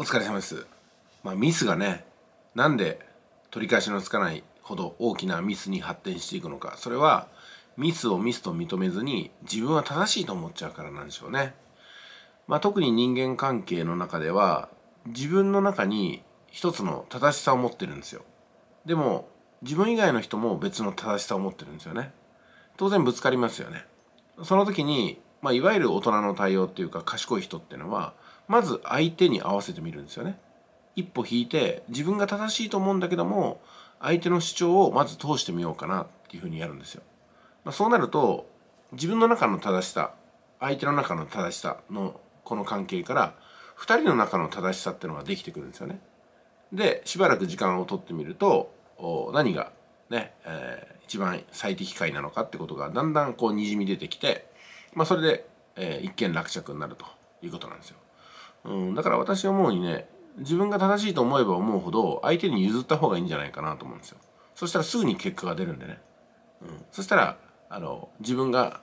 お疲れ様です。まあ、ミスがね、なんで取り返しのつかないほど大きなミスに発展していくのか。それは、ミスをミスと認めずに自分は正しいと思っちゃうからなんでしょうね。まあ、特に人間関係の中では、自分の中に一つの正しさを持ってるんですよ。でも、自分以外の人も別の正しさを持ってるんですよね。当然ぶつかりますよね。その時に、まあ、いわゆる大人の対応っていうか賢い人っていうのは、まず相手に合わせてみるんですよね。一歩引いて自分が正しいと思うんだけども相手の主張をまず通してみようかなっていうふうにやるんですよ。まあ、そうなると自分の中の正しさ相手の中の正しさのこの関係から2人の中の正しさっていうのができてくるんですよね。でしばらく時間をとってみると何がね、えー、一番最適解なのかってことがだんだんこうにじみ出てきて、まあ、それで、えー、一件落着になるということなんですよ。うん、だから私思うにね自分が正しいと思えば思うほど相手に譲った方がいいんじゃないかなと思うんですよそしたらすぐに結果が出るんでね、うん、そしたらあの自分が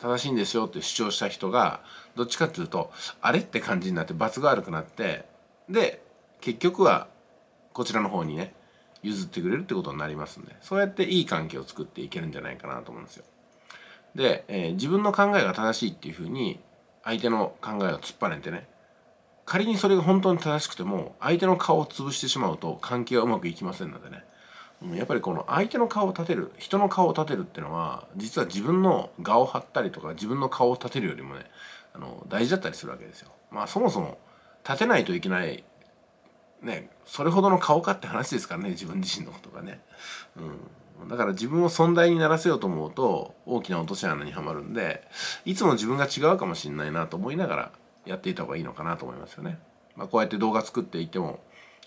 正しいんですよって主張した人がどっちかっていうとあれって感じになって罰が悪くなってで結局はこちらの方にね譲ってくれるってことになりますんでそうやっていい関係を作っていけるんじゃないかなと思うんですよで、えー、自分の考えが正しいっていうふうに相手の考えを突っぱねてね仮にそれが本当に正しくても相手の顔を潰してしまうと関係はうまくいきませんのでねやっぱりこの相手の顔を立てる人の顔を立てるっていうのは実は自分の顔を張ったりとか自分の顔を立てるよりもねあの大事だったりするわけですよ。まあそもそも立てないといけないねそれほどの顔かって話ですからね自分自身のことがね。うんだから自分を存在にならせようと思うと大きな落とし穴にはまるんでいつも自分が違うかもしんないなと思いながらやっていた方がいいのかなと思いますよね。まあ、こうやって動画作っていても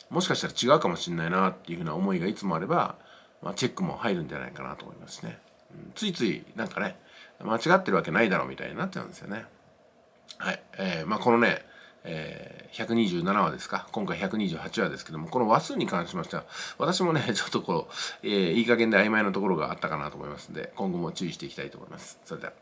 もしかしたら違うかもしれないなっていうふうな思いがいつもあれば、まあ、チェックも入るんじゃないかなと思いますね、うん。ついついなんかね間違ってるわけないだろうみたいになっちゃうんですよね。はい。えー、まあこのね、えー、127話ですか今回128話ですけどもこの話数に関しましては私もね ちょっとこう、えー、いい加減で曖昧なところがあったかなと思いますんで今後も注意していきたいと思います。それでは